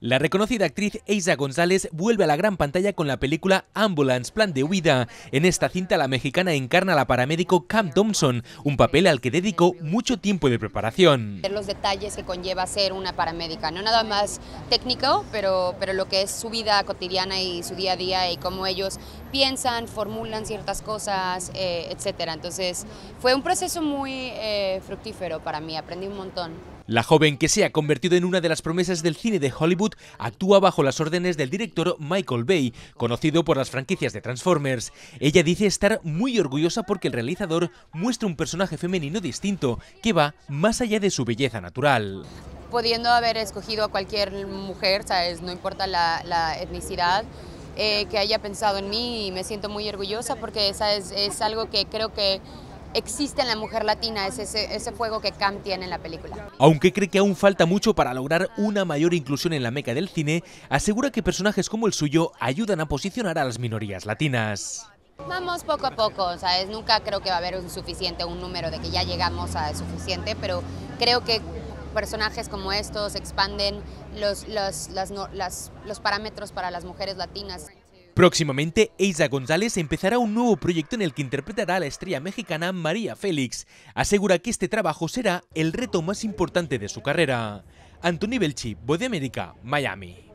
La reconocida actriz Eiza González vuelve a la gran pantalla con la película Ambulance, Plan de Huida. En esta cinta la mexicana encarna a la paramédico Cam Thompson, un papel al que dedicó mucho tiempo de preparación. Los detalles que conlleva ser una paramédica, no nada más técnico, pero, pero lo que es su vida cotidiana y su día a día y cómo ellos piensan, formulan ciertas cosas, eh, etcétera. etc. Entonces fue un proceso muy eh, fructífero para mí, aprendí un montón. La joven que se ha convertido en una de las promesas del cine de Hollywood actúa bajo las órdenes del director Michael Bay, conocido por las franquicias de Transformers. Ella dice estar muy orgullosa porque el realizador muestra un personaje femenino distinto que va más allá de su belleza natural. Pudiendo haber escogido a cualquier mujer, ¿sabes? no importa la, etnicidad, eh, que haya pensado en mí y me siento muy orgullosa porque esa es algo que creo que existe en la mujer latina, es ese, ese, fuego que Cam tiene en la película. Aunque cree que aún falta mucho para lograr una mayor inclusión en la meca del cine, asegura que personajes como el suyo ayudan a posicionar a las minorías latinas. Vamos poco a poco, ¿sabes? Nunca creo que va a haber un suficiente, un número de que ya llegamos a suficiente, pero creo que personajes como estos expanden los, los parámetros para las mujeres latinas. Próximamente, Eiza González empezará un nuevo proyecto en el que interpretará a la estrella mexicana María Félix. Asegura que este trabajo será el reto más importante de su carrera. Antoni Belchi, Voz de América, Miami.